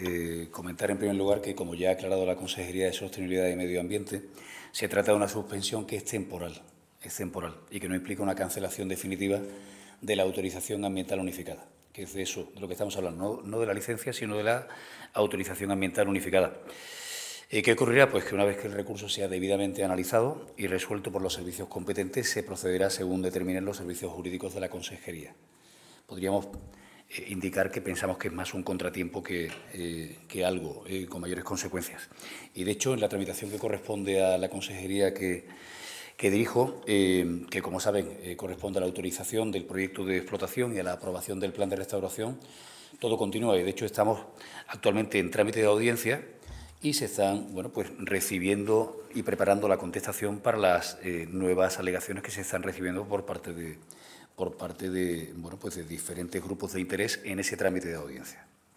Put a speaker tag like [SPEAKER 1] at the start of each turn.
[SPEAKER 1] Eh, comentar en primer lugar que, como ya ha aclarado la Consejería de Sostenibilidad y Medio Ambiente, se trata de una suspensión que es temporal, es temporal y que no implica una cancelación definitiva de la autorización ambiental unificada, que es de eso, de lo que estamos hablando, no, de la licencia, sino de la autorización ambiental unificada. Eh, ¿Qué ocurrirá? Pues que una vez que el recurso sea debidamente analizado y resuelto por los servicios competentes, se procederá según determinen los servicios jurídicos de la Consejería. Podríamos eh, indicar que pensamos que es más un contratiempo que, eh, algo eh, con mayores consecuencias. Y de hecho, en la tramitación que corresponde a la consejería que, dirijo, que como saben corresponde a la autorización del proyecto de explotación y a la aprobación del plan de restauración, todo continúa y de hecho estamos actualmente en trámite de audiencia y se están bueno, pues, recibiendo y preparando la contestación para las nuevas alegaciones que se están recibiendo por parte de, por parte de, bueno, pues de diferentes grupos de interés en ese trámite de audiencia.